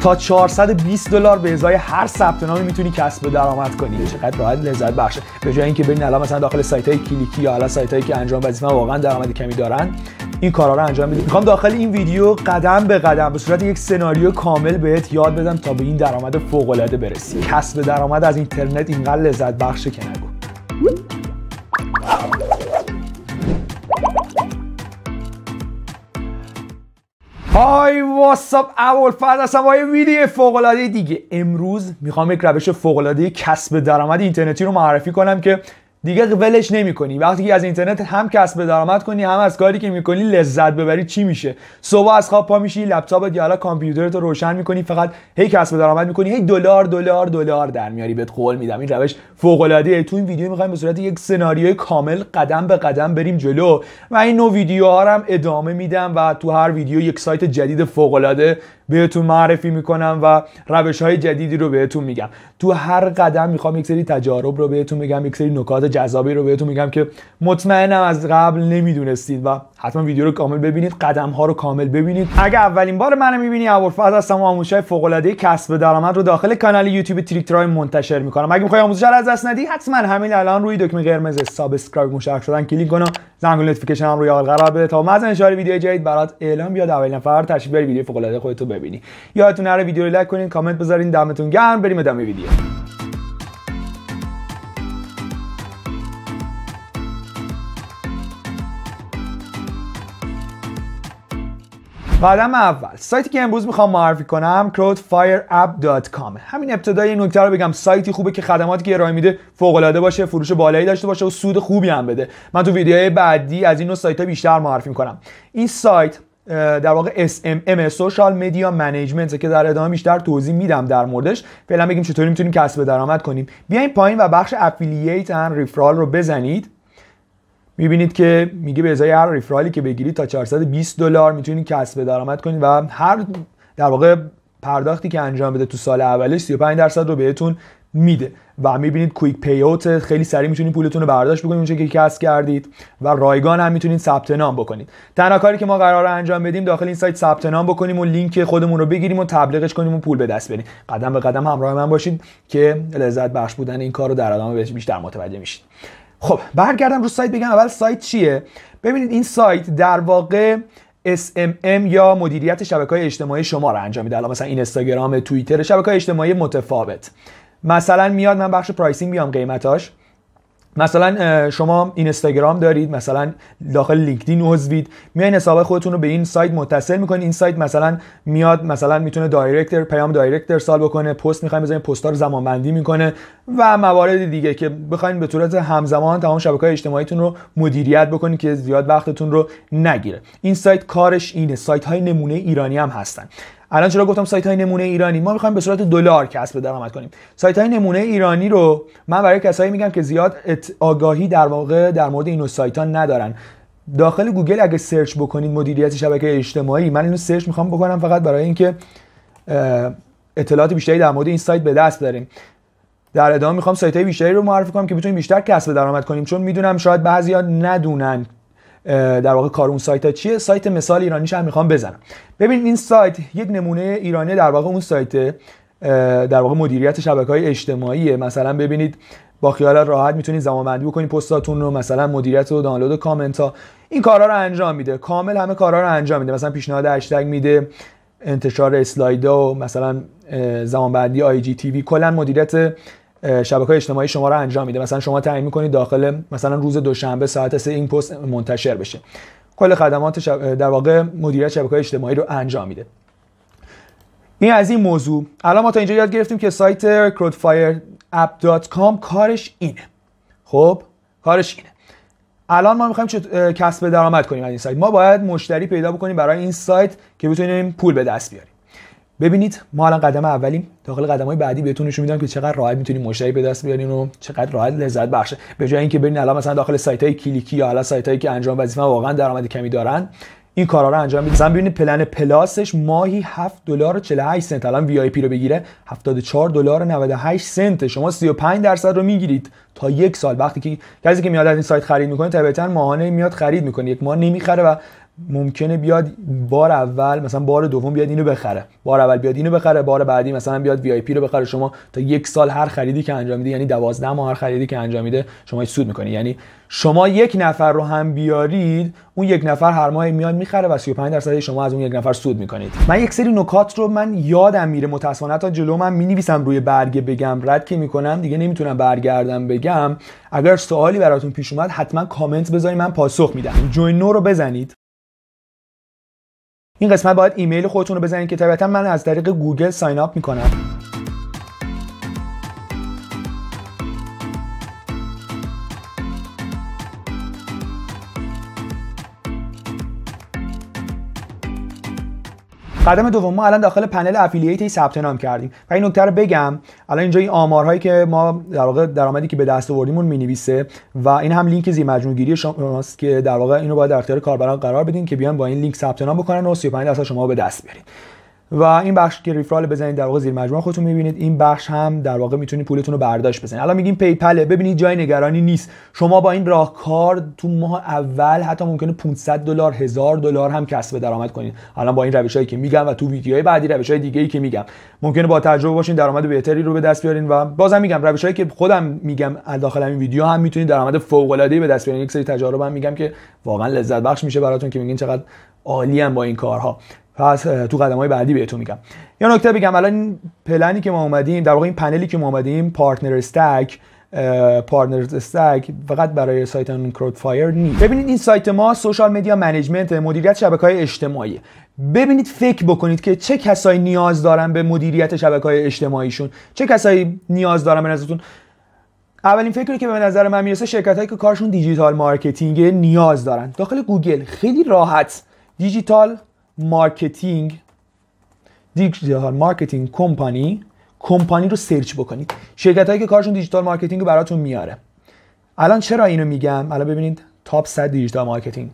تا 420 دلار به ازای هر ثبت میتونی کسب درآمد کنی چقدر راحت لذت بخشه به جای اینکه برین الان مثلا داخل سایت های کلیکی یا الان سایت هایی که انجام وظیفه واقعا درآمد کمی دارن این کارا رو انجام بدید میخوام داخل این ویدیو قدم به قدم به صورت یک سناریو کامل بهت یاد بدم تا به این درآمد فوق العاده برسی کسب درآمد از اینترنت اینقدر لذت بخشه که نگو های واتساپ اول فرد هستم با یه ویدیو فوق دیگه امروز میخوام یک روش فوق کسب درآمد اینترنتی رو معرفی کنم که دیگه ولش نمی کنی وقتی که از اینترنت هم کسب درآمد کنی هم از کاری که میکنی لذت ببری چی میشه صبح از خواب پا میشی لپتاپت یا کامپیوترت رو روشن میکنی فقط هی کسب درآمد میکنی هی دلار دلار دلار در میاری بهت قول میدم این روش فوق العاده تو این ویدیو میخوایم به صورت یک سناریوی کامل قدم به قدم بریم جلو و این نوع ویدیوها هم ادامه میدم و تو هر ویدیو یک سایت جدید فوق العاده بهتون معرفی میکنم و روش های جدیدی رو بهتون میگم تو هر قدم میخوام یک سری تجارب رو بهتون میگم یک سری نکات جذابی رو بهتون میگم که مطمئنم از قبل نمیدونستید و حتما ویدیو رو کامل ببینید قدم ها رو کامل ببینید اگه اولین بار منو میبینی ابوالفضل هستم و آموزش های فوق کسب درآمد رو داخل کانال یوتیوب تریک ترای منتشر میکنم اگه میخوای آموزش از دست ندی حتما همین الان روی دکمه قرمز سابسکرایب مشترک شدن کلیک کن و زنگوله نوتیفیکیشن هم روی آل قرار بده تا از انشار ویدیو جدید برات اعلام بیاد اولین نفر تشریف ویدیو فوق العاده ببینی یادتون نره ویدیو رو لایک کنین کامنت بذارین دمتون گرم بریم ادامه ویدیو قدم اول سایتی که امروز میخوام معرفی کنم crowdfireapp.com همین ابتدای این نکته رو بگم سایتی خوبه که خدماتی که ارائه میده فوق العاده باشه فروش بالایی داشته باشه و سود خوبی هم بده من تو ویدیوهای بعدی از این نوع سایت ها بیشتر معرفی میکنم این سایت در واقع SMM سوشال مدیا منیجمنت که در ادامه بیشتر توضیح میدم در موردش فعلا بگیم چطوری میتونیم کسب درآمد کنیم بیاین پایین و بخش افیلییت ان ریفرال رو بزنید میبینید که میگه به ازای هر ریفرالی که بگیرید تا 420 دلار میتونید کسب درآمد کنید و هر در واقع پرداختی که انجام بده تو سال اولش 35 درصد رو بهتون میده و میبینید کویک پی اوت خیلی سریع میتونید پولتون رو برداشت بکنید اونچه که کسب کردید و رایگان هم میتونید ثبت نام بکنید تنها کاری که ما قرار انجام بدیم داخل این سایت ثبت نام بکنیم و لینک خودمون رو بگیریم و تبلیغش کنیم و پول به دست بریم قدم به قدم همراه من باشید که لذت بخش بودن این کار رو در ادامه بیشتر متوجه میشید خب برگردم رو سایت بگم اول سایت چیه ببینید این سایت در واقع SMM یا مدیریت شبکه های اجتماعی شما رو انجام میده الان مثلا اینستاگرام توییتر شبکه های اجتماعی متفاوت مثلا میاد من بخش پرایسینگ بیام قیمتاش مثلا شما اینستاگرام دارید مثلا داخل لینکدین عضوید میان حساب خودتون رو به این سایت متصل میکنید این سایت مثلا میاد مثلا میتونه دایرکتر پیام دایرکتر ارسال بکنه پست میخوایم بزنید پستا رو زمان بندی میکنه و موارد دیگه که بخواین به صورت همزمان تمام های اجتماعیتون رو مدیریت بکنید که زیاد وقتتون رو نگیره این سایت کارش اینه سایت های نمونه ایرانی هم هستن الان چرا گفتم سایت های نمونه ایرانی ما میخوایم به صورت دلار کسب درآمد کنیم سایت های نمونه ایرانی رو من برای کسایی میگم که زیاد آگاهی در واقع در مورد این سایت ها ندارن داخل گوگل اگه سرچ بکنید مدیریت شبکه اجتماعی من اینو سرچ میخوام بکنم فقط برای اینکه اطلاعات بیشتری در مورد این سایت به دست داریم در ادامه میخوام سایت های بیشتری رو معرفی کنم که بتونیم بیشتر کسب درآمد کنیم چون میدونم شاید بعضیا ندونن در واقع کار اون سایت ها چیه سایت مثال ایرانیش هم میخوام بزنم ببین این سایت یک نمونه ایرانی در واقع اون سایت در واقع مدیریت شبکه های اجتماعی مثلا ببینید با خیال راحت میتونید زمان بندی بکنید پستاتون رو مثلا مدیریت و دانلود و کامنت ها این کارها رو انجام میده کامل همه کارا رو انجام میده مثلا پیشنهاد هشتگ میده انتشار اسلایدا و مثلا زمان بندی آی جی تی وی کلا مدیریت شبکه اجتماعی شما رو انجام میده مثلا شما تعیین میکنید داخل مثلا روز دوشنبه ساعت 3 این پست منتشر بشه کل خدمات شب... در واقع مدیریت شبکه اجتماعی رو انجام میده این از این موضوع الان ما تا اینجا یاد گرفتیم که سایت crowdfireapp.com کارش اینه خب کارش اینه الان ما میخوایم چه کسب درآمد کنیم از این سایت ما باید مشتری پیدا بکنیم برای این سایت که بتونیم پول به دست بیاریم ببینید ما الان قدم اولیم داخل قدم های بعدی بهتون نشون میدم که چقدر راحت میتونید مشتری به دست بیارین و چقدر راحت لذت بخشه به جای اینکه برین الان مثلا داخل سایت های کلیکی یا الان سایت هایی که انجام وظیفه واقعا درآمد کمی دارن این کارا رو انجام میدید مثلا ببینید پلن پلاسش ماهی 7 دلار و 48 سنت الان وی آی پی رو بگیره 74 دلار و 98 سنت شما 35 درصد رو میگیرید تا یک سال وقتی که کسی که میاد از این سایت خرید میکنه طبیعتا ماهانه میاد خرید میکنه یک ماه نمیخره و ممکنه بیاد بار اول مثلا بار دوم بیاد اینو بخره بار اول بیاد اینو بخره بار بعدی مثلا بیاد وی آی پی رو بخره شما تا یک سال هر خریدی که انجام میده یعنی دوازده ماه هر خریدی که انجام میده شما سود میکنی یعنی شما یک نفر رو هم بیارید اون یک نفر هر ماه میاد میخره و 35 درصد شما از اون یک نفر سود میکنید من یک سری نکات رو من یادم میره متاسفانه تا جلو من مینویسم روی برگه بگم رد که میکنم دیگه نمیتونم برگردم بگم اگر سوالی براتون پیش اومد حتما کامنت بذارید من پاسخ میدم جوین نو رو بزنید این قسمت باید ایمیل خودتون رو بزنید که طبیعتا من از طریق گوگل ساین اپ میکنم قدم دوم ما الان داخل پنل افیلیت ثبت نام کردیم و این نکته رو بگم الان اینجا این آمارهایی که ما در واقع درآمدی که به دست آوردیمون مینویسه و این هم لینک زی مجموع گیری شماست که در واقع اینو باید در اختیار کاربران قرار بدین که بیان با این لینک ثبت نام بکنن و 35 درصد شما به دست برید و این بخش که ریفرال بزنید در واقع زیر مجموعه خودتون میبینید این بخش هم در واقع میتونید پولتون رو برداشت بزنید الان میگیم پیپله ببینید جای نگرانی نیست شما با این راهکار تو ماه اول حتی ممکنه 500 دلار 1000 دلار هم کسب درآمد کنید الان با این روشهایی که میگم و تو ویدیوهای بعدی های دیگه ای که میگم ممکنه با تجربه باشین درآمد بهتری رو به دست بیارین و بازم میگم روشهایی که خودم میگم داخل این ویدیو هم میتونید درآمد فوق العاده به دست بیارین یک سری تجارب هم میگم که واقعا لذت بخش میشه براتون که میگین چقدر عالی با این کارها پس تو قدم های بعدی بهتون میگم یه نکته بگم الان این پلنی که ما اومدیم در واقع این پنلی که ما اومدیم پارتنر استک پارتنر استک فقط برای سایت اون کرود فایر نیست ببینید این سایت ما سوشال مدیا منیجمنت مدیریت شبکه های اجتماعی ببینید فکر بکنید که چه کسایی نیاز دارن به مدیریت شبکه های اجتماعیشون چه کسایی نیاز دارن به نظرتون اولین فکری که به نظر من میرسه شرکت که کارشون دیجیتال مارکتینگ نیاز دارن داخل گوگل خیلی راحت دیجیتال مارکتینگ دیجیتال مارکتینگ کمپانی کمپانی رو سرچ بکنید شرکت هایی که کارشون دیجیتال مارکتینگ رو براتون میاره الان چرا اینو میگم الان ببینید تاپ 100 دیجیتال مارکتینگ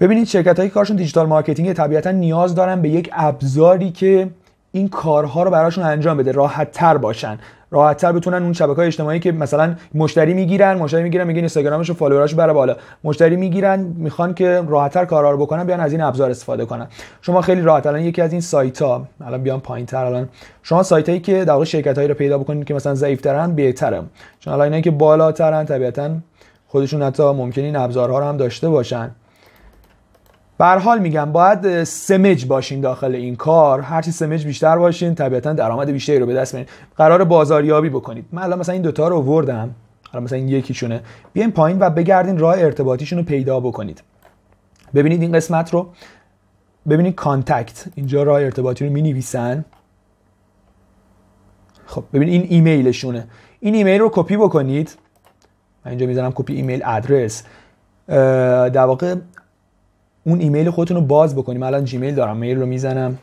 ببینید شرکت هایی که کارشون دیجیتال مارکتینگ طبیعتا نیاز دارن به یک ابزاری که این کارها رو براشون انجام بده راحت تر باشن تر بتونن اون شبکه های اجتماعی که مثلا مشتری میگیرن مشتری میگیرن میگن اینستاگرامش و فالووراشو بره بالا مشتری میگیرن میخوان که راحتتر کارا رو بکنن بیان از این ابزار استفاده کنن شما خیلی راحت الان یکی از این سایت ها الان پایین پایینتر الان شما سایت هایی که در واقع شرکت هایی رو پیدا بکنید که مثلا ضعیف ترن بهتره چون الان اینایی که بالاترن طبیعتا خودشون حتی ممکنه این ابزارها رو هم داشته باشن بر حال میگم باید سمج باشین داخل این کار هرچی سمج بیشتر باشین طبیعتا درآمد بیشتری رو به دست میارین قرار بازاریابی بکنید من الان مثلا این دوتا رو وردم الان مثلا این یکیشونه بیاین پایین و بگردین راه ارتباطیشون رو پیدا بکنید ببینید این قسمت رو ببینید کانتکت اینجا راه ارتباطی رو می نویسن خب ببین این ایمیلشونه این ایمیل رو کپی بکنید من اینجا میذارم کپی ایمیل آدرس در واقع اون ایمیل خودتون رو باز بکنیم الان جیمیل دارم میل رو میزنم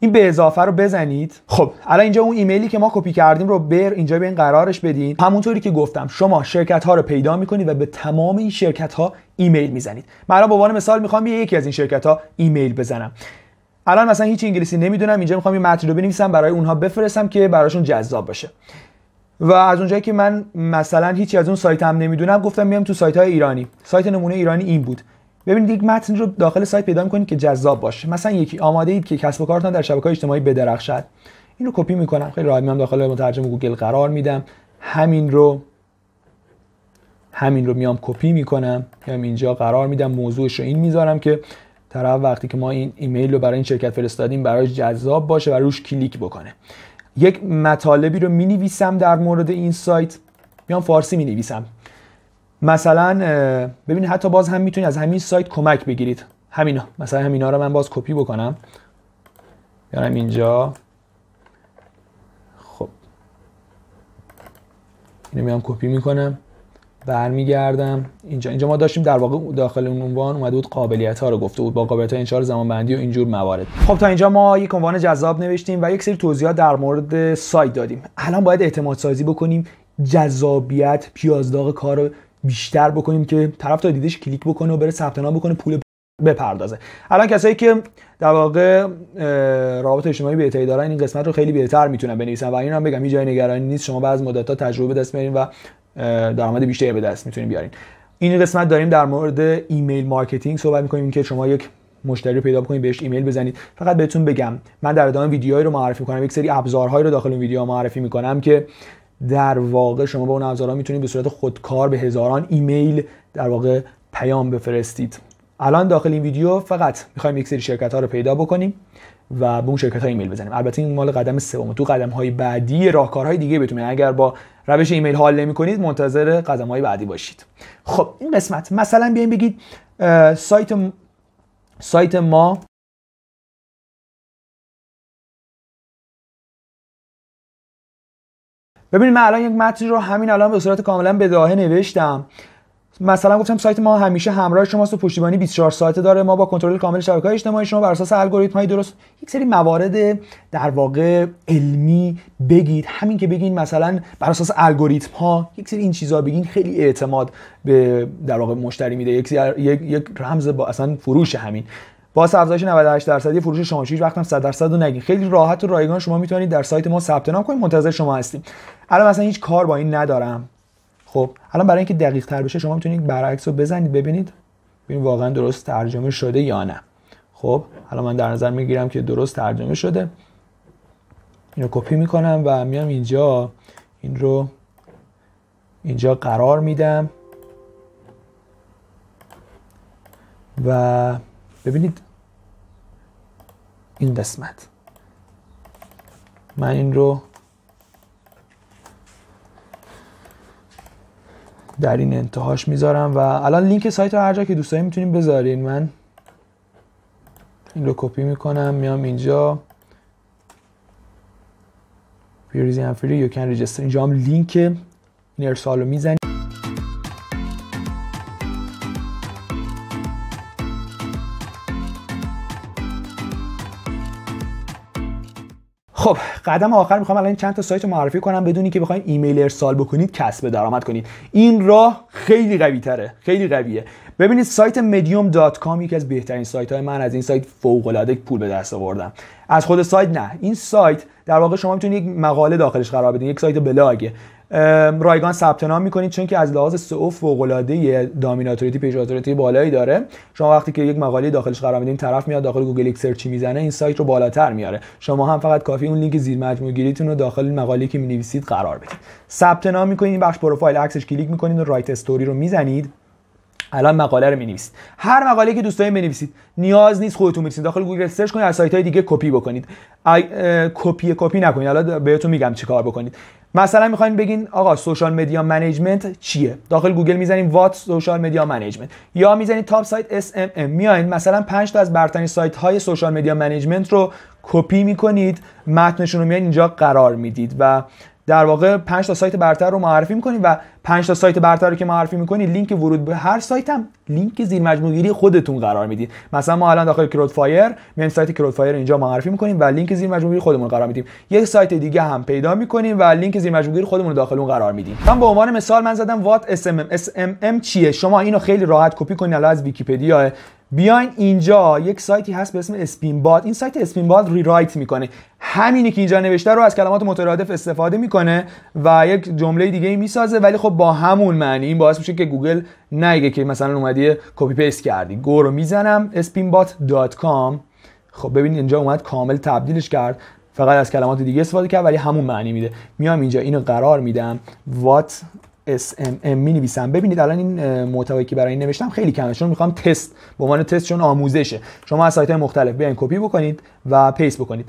این به اضافه رو بزنید خب الان اینجا اون ایمیلی که ما کپی کردیم رو بر اینجا به این قرارش بدین همونطوری که گفتم شما شرکت ها رو پیدا میکنید و به تمام این شرکت ها ایمیل میزنید من الان به عنوان مثال میخوام به یکی از این شرکت ها ایمیل بزنم الان مثلا هیچ انگلیسی نمیدونم اینجا میخوام یه متن رو بنویسم برای اونها بفرستم که براشون جذاب باشه و از اونجایی که من مثلا هیچی از اون سایت هم نمیدونم گفتم میام تو سایت های ایرانی سایت نمونه ایرانی این بود ببینید یک متن رو داخل سایت پیدا میکنید که جذاب باشه مثلا یکی آماده اید که کسب و کارتان در شبکه اجتماعی بدرخشد این رو کپی میکنم خیلی راحت میام داخل مترجم گوگل قرار میدم همین رو همین رو میام کپی میکنم میام اینجا قرار میدم موضوعش رو این میذارم که طرف وقتی که ما این ایمیل رو برای این شرکت فرستادیم برای جذاب باشه و روش کلیک بکنه یک مطالبی رو می در مورد این سایت میام فارسی می مثلا ببینید حتی باز هم میتونید از همین سایت کمک بگیرید همینا مثلا همینا رو من باز کپی بکنم بیارم اینجا خب اینو میام کپی میکنم برمیگردم اینجا اینجا ما داشتیم در واقع داخل اون عنوان اومده بود قابلیت ها رو گفته بود با قابلیت ها انشار زمان بندی و اینجور موارد خب تا اینجا ما یک عنوان جذاب نوشتیم و یک سری توضیحات در مورد سایت دادیم الان باید اعتماد سازی بکنیم جذابیت پیازداغ کار بیشتر بکنیم که طرف تا دیدش کلیک بکنه و بره ثبت نام بکنه پول بپردازه الان کسایی که در واقع رابط اجتماعی بهتری دارن این قسمت رو خیلی بهتر میتونن بنویسن و این هم بگم هیچ جای نگرانی نیست شما بعض مدت ها تجربه دست میارین و درآمد بیشتری به دست میتونین بیارین این قسمت داریم در مورد ایمیل مارکتینگ صحبت میکنیم که شما یک مشتری رو پیدا بکنید بهش ایمیل بزنید فقط بهتون بگم من در ادامه ویدیوهایی رو معرفی میکنم یک سری ابزارهایی رو داخل اون ویدیو معرفی میکنم که در واقع شما با اون ابزارها میتونید به صورت خودکار به هزاران ایمیل در واقع پیام بفرستید الان داخل این ویدیو فقط میخوایم یک سری شرکت ها رو پیدا بکنیم و به اون شرکت ها ایمیل بزنیم البته این مال قدم سوم تو قدم های بعدی راهکارهای دیگه بتونید اگر با روش ایمیل حال نمی کنید منتظر قدم های بعدی باشید خب این قسمت مثلا بیایم بگید سایت سایت ما ببینید من الان یک متن رو همین الان به صورت کاملا بداهه نوشتم مثلا گفتم سایت ما همیشه همراه شماست و پشتیبانی 24 ساعته داره ما با کنترل کامل های اجتماعی شما بر اساس الگوریتم های درست یک سری موارد در واقع علمی بگید همین که بگین مثلا بر اساس الگوریتم ها یک سری این چیزا بگین خیلی اعتماد به در واقع مشتری میده یک, یک, یک رمز با اصلا فروش همین با افزایش 98 درصدی فروش شما وقت 100 درصد رو نگین خیلی راحت و رایگان شما میتونید در سایت ما ثبت نام کنید منتظر شما هستیم الان مثلا هیچ کار با این ندارم خب الان برای اینکه دقیق تر بشه شما میتونید برعکس رو بزنید ببینید ببین واقعا درست ترجمه شده یا نه خب الان من در نظر میگیرم که درست ترجمه شده اینو کپی میکنم و میام اینجا این رو اینجا قرار میدم و ببینید این قسمت من این رو در این انتهاش میذارم و الان لینک سایت رو هر جا که دوستایی میتونیم بذارین من این رو کپی میکنم میام اینجا هم فری یو کن ریجستر اینجا هم لینک این رو میزنید خب قدم آخر میخوام الان چند تا سایت رو معرفی کنم بدون که بخواید ایمیل ارسال بکنید کسب درآمد کنید این راه خیلی قوی تره خیلی قویه ببینید سایت medium.com یکی از بهترین سایت های من از این سایت فوق العاده پول به دست آوردم از خود سایت نه این سایت در واقع شما میتونید یک مقاله داخلش قرار بدین یک سایت بلاگه رایگان ثبت نام میکنید چون که از لحاظ سئو فوق العاده دامیناتوریتی پیجاتوریتی بالایی داره شما وقتی که یک مقاله داخلش قرار میدین طرف میاد داخل گوگل یک سرچی میزنه این سایت رو بالاتر میاره شما هم فقط کافی اون لینک زیر مجموعه گیریتون رو داخل مقاله که نویسید قرار بدید ثبت نام میکنید این بخش پروفایل عکسش کلیک میکنید و رایت استوری رو میزنید الان مقاله رو مینویسید هر مقاله که دوست دارین بنویسید نیاز نیست خودتون بنویسید داخل گوگل سرچ کنید از سایت های دیگه کپی بکنید کپی کپی نکنید حالا بهتون میگم چیکار بکنید مثلا میخواین بگین آقا سوشال مدیا منیجمنت چیه داخل گوگل میزنین وات سوشال مدیا منیجمنت یا میزنین تاپ سایت ام میایین مثلا 5 تا از برترین سایت های سوشال مدیا منیجمنت رو کپی می‌کنید، متنشون رو میایین اینجا قرار میدید و در واقع 5 تا سایت برتر رو معرفی میکنید و پنج تا سایت برتر رو که معرفی میکنی لینک ورود به هر سایت هم لینک زیر مجموعه خودتون قرار میدید مثلا ما الان داخل کرود فایر میایم سایت کرود فایر اینجا معرفی میکنیم و لینک زیر مجموعه خودمون قرار میدیم یک سایت دیگه هم پیدا میکنیم و لینک زیر مجموعه خودمون داخل اون قرار میدیم من به عنوان مثال من زدم وات اس ام ام چیه شما اینو خیلی راحت کپی کنید الان از ویکی‌پدیا بیاین اینجا یک سایتی هست به اسم اسپین باد این سایت اسپین باد ری رایت میکنه همینی که اینجا نوشته رو از کلمات مترادف استفاده میکنه و یک جمله دیگه میسازه ولی خب با همون معنی این باعث میشه که گوگل نگه که مثلا اومدی کپی پیست کردی گو رو میزنم spinbot.com خب ببینید اینجا اومد کامل تبدیلش کرد فقط از کلمات دیگه استفاده کرد ولی همون معنی میده میام اینجا اینو قرار میدم وات SMM می نویسم ببینید الان این محتوایی که برای این نوشتم خیلی کمه چون میخوام تست به عنوان تست چون آموزشه شما از سایت های مختلف بیاین کپی بکنید و پیست بکنید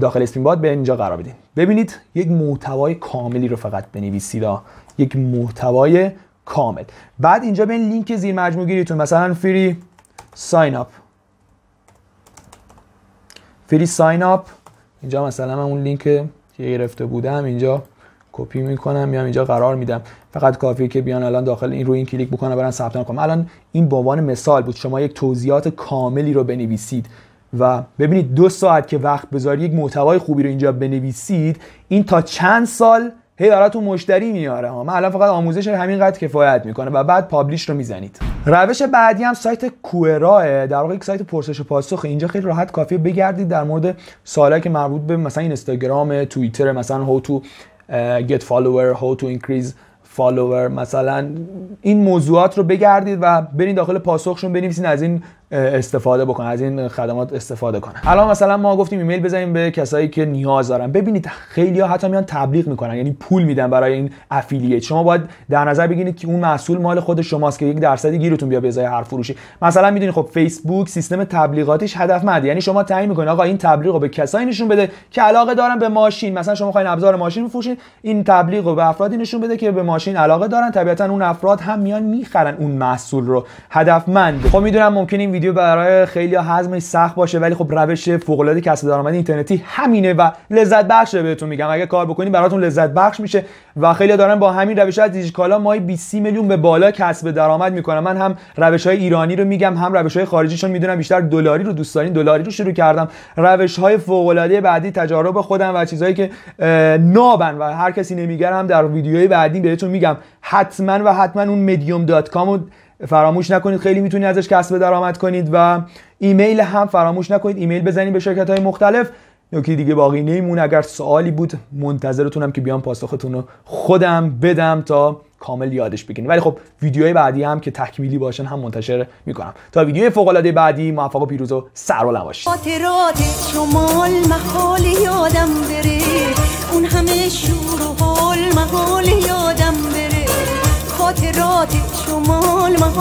داخل اسپین باد به اینجا قرار بدین ببینید یک محتوای کاملی رو فقط بنویسید یک محتوای کامل بعد اینجا به لینک زیر مجموع گیریتون مثلا فری ساین اپ فری ساین اپ اینجا مثلا من اون لینک که گرفته بودم اینجا کپی میکنم میام اینجا قرار میدم فقط کافیه که بیان الان داخل این رو این کلیک بکنم برن ثبت نام کنم الان این به عنوان مثال بود شما یک توضیحات کاملی رو بنویسید و ببینید دو ساعت که وقت بذارید یک محتوای خوبی رو اینجا بنویسید این تا چند سال هی براتون مشتری میاره ها من الان فقط آموزش قد کفایت میکنه و بعد پابلیش رو میزنید روش بعدی هم سایت کوئرا در واقع یک سایت پرسش و پاسخ اینجا خیلی راحت کافیه بگردید در مورد سوالی که مربوط به مثلا اینستاگرام توییتر مثلا هاو تو get فالوور how تو increase فالوور مثلا این موضوعات رو بگردید و برین داخل پاسخشون بنویسین از این استفاده بکنن از این خدمات استفاده کنن الان مثلا ما گفتیم ایمیل بزنیم به کسایی که نیاز دارن ببینید خیلی ها حتی میان تبلیغ میکنن یعنی پول میدن برای این افیلیت شما باید در نظر بگیرید که اون محصول مال خود شماست که یک درصدی گیرتون بیا به هر فروشی مثلا میدونید خب فیسبوک سیستم هدف هدفمند یعنی شما تعیین میکنید آقا این تبلیغ رو به کسایی نشون بده که علاقه دارن به ماشین مثلا شما میخواین ابزار ماشین بفروشین این تبلیغ رو به افرادی نشون بده که به ماشین علاقه دارن طبیعتا اون افراد هم میان میخرن اون محصول رو هدفمند خب میدونم ممکنه این ویدیو برای خیلی هضمش سخت باشه ولی خب روش فوق العاده کسب درآمد اینترنتی همینه و لذت بخش بهتون میگم اگه کار بکنی براتون لذت بخش میشه و خیلی دارن با همین روش از دیجیکالا ماهی 20 میلیون به بالا کسب درآمد میکنن من هم روش های ایرانی رو میگم هم روش های خارجی چون میدونم بیشتر دلاری رو دوست دارین دلاری رو شروع کردم روش های فوق العاده بعدی تجارب خودم و چیزهایی که نابن و هر کسی نمیگرم در ویدیوهای بعدی بهتون میگم حتما و حتما اون medium.com فراموش نکنید خیلی میتونید ازش کسب درآمد کنید و ایمیل هم فراموش نکنید ایمیل بزنید به شرکت های مختلف نکته دیگه باقی نیمون اگر سوالی بود منتظرتونم که بیام پاسختون رو خودم بدم تا کامل یادش بگیرید ولی خب ویدیوهای بعدی هم که تکمیلی باشن هم منتشر میکنم تا ویدیو فوق العاده بعدی موفق و پیروز و باشید شمال محال یادم بره اون همه شور و حال یادم بره رات رات شمال مها